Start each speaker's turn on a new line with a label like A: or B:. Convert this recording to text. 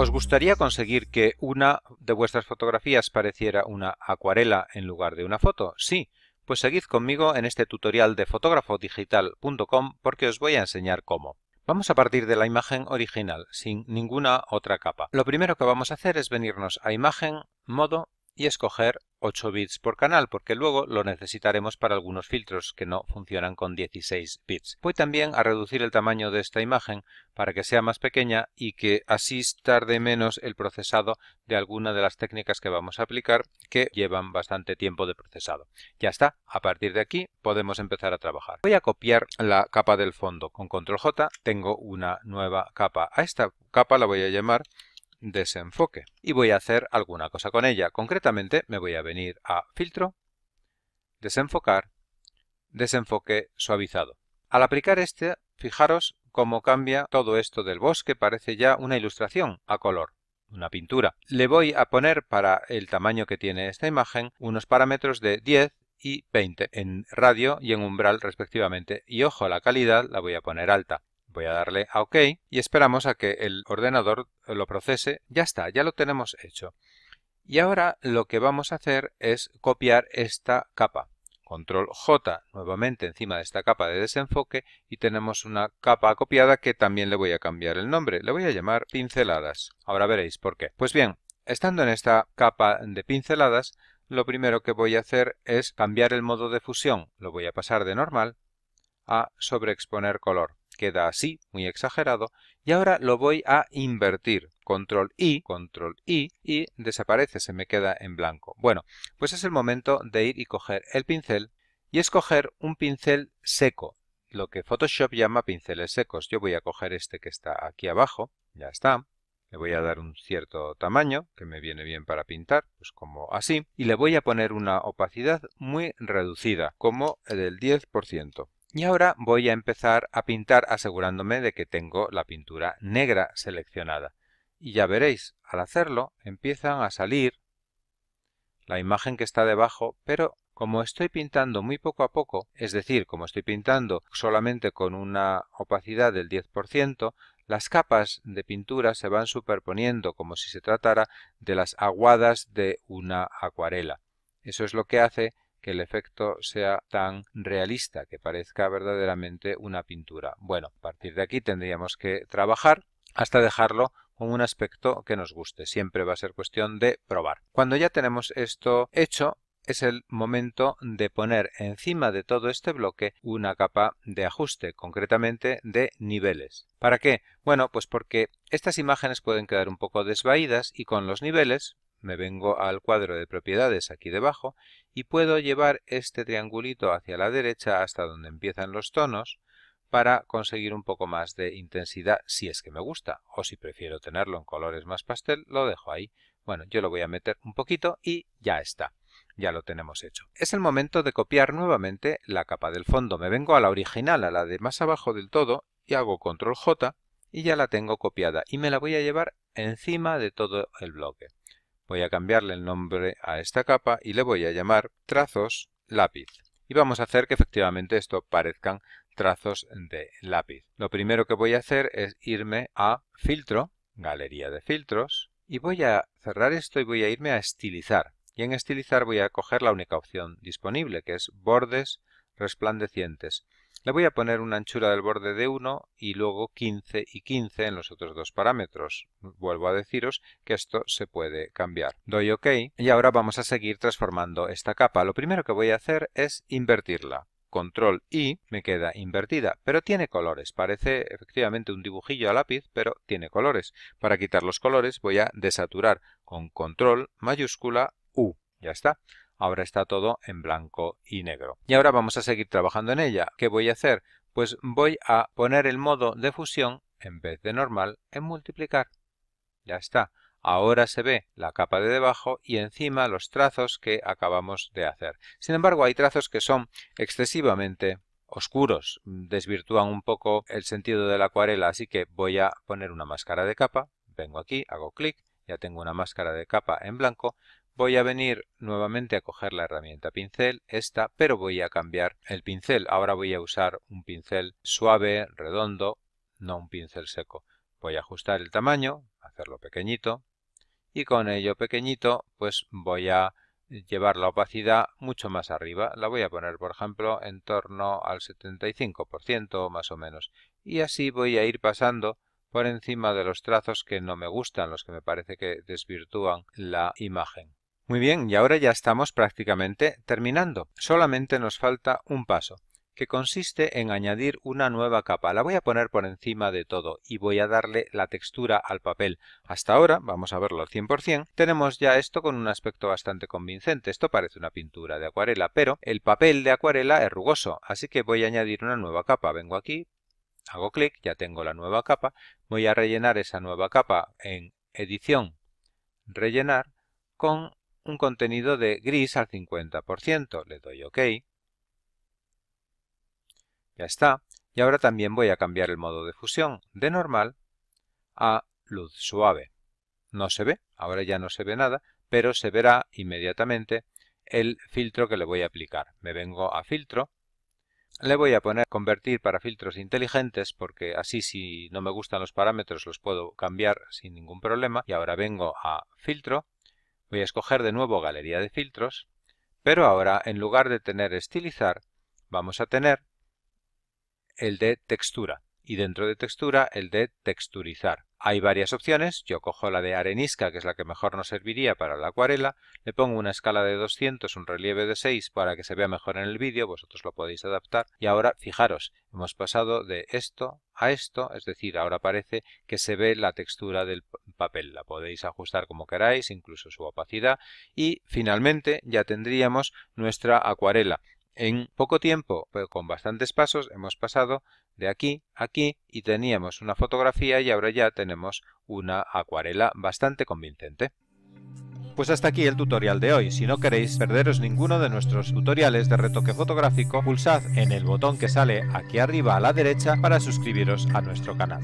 A: ¿Os gustaría conseguir que una de vuestras fotografías pareciera una acuarela en lugar de una foto? Sí, pues seguid conmigo en este tutorial de fotografodigital.com porque os voy a enseñar cómo. Vamos a partir de la imagen original, sin ninguna otra capa. Lo primero que vamos a hacer es venirnos a Imagen, Modo y escoger 8 bits por canal, porque luego lo necesitaremos para algunos filtros que no funcionan con 16 bits. Voy también a reducir el tamaño de esta imagen para que sea más pequeña y que así tarde menos el procesado de alguna de las técnicas que vamos a aplicar que llevan bastante tiempo de procesado. Ya está, a partir de aquí podemos empezar a trabajar. Voy a copiar la capa del fondo. Con control J tengo una nueva capa. A esta capa la voy a llamar desenfoque y voy a hacer alguna cosa con ella. Concretamente me voy a venir a filtro, desenfocar, desenfoque suavizado. Al aplicar este, fijaros cómo cambia todo esto del bosque, parece ya una ilustración a color, una pintura. Le voy a poner para el tamaño que tiene esta imagen unos parámetros de 10 y 20 en radio y en umbral respectivamente. Y ojo, la calidad la voy a poner alta. Voy a darle a OK y esperamos a que el ordenador lo procese. Ya está, ya lo tenemos hecho. Y ahora lo que vamos a hacer es copiar esta capa. Control J nuevamente encima de esta capa de desenfoque y tenemos una capa copiada que también le voy a cambiar el nombre. Le voy a llamar pinceladas. Ahora veréis por qué. Pues bien, estando en esta capa de pinceladas, lo primero que voy a hacer es cambiar el modo de fusión. Lo voy a pasar de normal a sobreexponer color queda así, muy exagerado, y ahora lo voy a invertir. Control I, Control I, y desaparece, se me queda en blanco. Bueno, pues es el momento de ir y coger el pincel y escoger un pincel seco, lo que Photoshop llama pinceles secos. Yo voy a coger este que está aquí abajo, ya está. Le voy a dar un cierto tamaño, que me viene bien para pintar, pues como así. Y le voy a poner una opacidad muy reducida, como del 10%. Y ahora voy a empezar a pintar asegurándome de que tengo la pintura negra seleccionada. Y ya veréis, al hacerlo empiezan a salir la imagen que está debajo, pero como estoy pintando muy poco a poco, es decir, como estoy pintando solamente con una opacidad del 10%, las capas de pintura se van superponiendo como si se tratara de las aguadas de una acuarela. Eso es lo que hace el efecto sea tan realista, que parezca verdaderamente una pintura. Bueno, a partir de aquí tendríamos que trabajar hasta dejarlo con un aspecto que nos guste. Siempre va a ser cuestión de probar. Cuando ya tenemos esto hecho, es el momento de poner encima de todo este bloque una capa de ajuste, concretamente de niveles. ¿Para qué? Bueno, pues porque estas imágenes pueden quedar un poco desvaídas y con los niveles me vengo al cuadro de propiedades aquí debajo y puedo llevar este triangulito hacia la derecha hasta donde empiezan los tonos para conseguir un poco más de intensidad si es que me gusta o si prefiero tenerlo en colores más pastel lo dejo ahí. Bueno, yo lo voy a meter un poquito y ya está. Ya lo tenemos hecho. Es el momento de copiar nuevamente la capa del fondo. Me vengo a la original, a la de más abajo del todo y hago control J y ya la tengo copiada y me la voy a llevar encima de todo el bloque. Voy a cambiarle el nombre a esta capa y le voy a llamar trazos lápiz. Y vamos a hacer que efectivamente esto parezcan trazos de lápiz. Lo primero que voy a hacer es irme a filtro, galería de filtros, y voy a cerrar esto y voy a irme a estilizar. Y en estilizar voy a coger la única opción disponible, que es bordes resplandecientes. Le voy a poner una anchura del borde de 1 y luego 15 y 15 en los otros dos parámetros. Vuelvo a deciros que esto se puede cambiar. Doy OK y ahora vamos a seguir transformando esta capa. Lo primero que voy a hacer es invertirla control I me queda invertida, pero tiene colores. Parece efectivamente un dibujillo a lápiz, pero tiene colores. Para quitar los colores voy a desaturar con control mayúscula U. Ya está. Ahora está todo en blanco y negro. Y ahora vamos a seguir trabajando en ella. ¿Qué voy a hacer? Pues voy a poner el modo de fusión, en vez de normal, en multiplicar. Ya está. Ahora se ve la capa de debajo y encima los trazos que acabamos de hacer. Sin embargo, hay trazos que son excesivamente oscuros, desvirtúan un poco el sentido de la acuarela, así que voy a poner una máscara de capa, vengo aquí, hago clic, ya tengo una máscara de capa en blanco, Voy a venir nuevamente a coger la herramienta pincel, esta, pero voy a cambiar el pincel. Ahora voy a usar un pincel suave, redondo, no un pincel seco. Voy a ajustar el tamaño, hacerlo pequeñito, y con ello pequeñito, pues voy a llevar la opacidad mucho más arriba. La voy a poner, por ejemplo, en torno al 75% más o menos. Y así voy a ir pasando por encima de los trazos que no me gustan, los que me parece que desvirtúan la imagen. Muy bien, y ahora ya estamos prácticamente terminando. Solamente nos falta un paso, que consiste en añadir una nueva capa. La voy a poner por encima de todo y voy a darle la textura al papel. Hasta ahora, vamos a verlo al 100%, tenemos ya esto con un aspecto bastante convincente. Esto parece una pintura de acuarela, pero el papel de acuarela es rugoso, así que voy a añadir una nueva capa. Vengo aquí, hago clic, ya tengo la nueva capa. Voy a rellenar esa nueva capa en edición, rellenar, con un contenido de gris al 50%. Le doy OK. Ya está. Y ahora también voy a cambiar el modo de fusión de normal a luz suave. No se ve, ahora ya no se ve nada, pero se verá inmediatamente el filtro que le voy a aplicar. Me vengo a filtro, le voy a poner convertir para filtros inteligentes porque así si no me gustan los parámetros los puedo cambiar sin ningún problema. Y ahora vengo a filtro, Voy a escoger de nuevo Galería de filtros, pero ahora en lugar de tener Estilizar, vamos a tener el de Textura y dentro de Textura el de Texturizar. Hay varias opciones, yo cojo la de arenisca, que es la que mejor nos serviría para la acuarela, le pongo una escala de 200, un relieve de 6 para que se vea mejor en el vídeo, vosotros lo podéis adaptar, y ahora fijaros, hemos pasado de esto a esto, es decir, ahora parece que se ve la textura del papel, la podéis ajustar como queráis, incluso su opacidad, y finalmente ya tendríamos nuestra acuarela, en poco tiempo, pero pues, con bastantes pasos, hemos pasado de aquí a aquí y teníamos una fotografía y ahora ya tenemos una acuarela bastante convincente. Pues hasta aquí el tutorial de hoy. Si no queréis perderos ninguno de nuestros tutoriales de retoque fotográfico, pulsad en el botón que sale aquí arriba a la derecha para suscribiros a nuestro canal.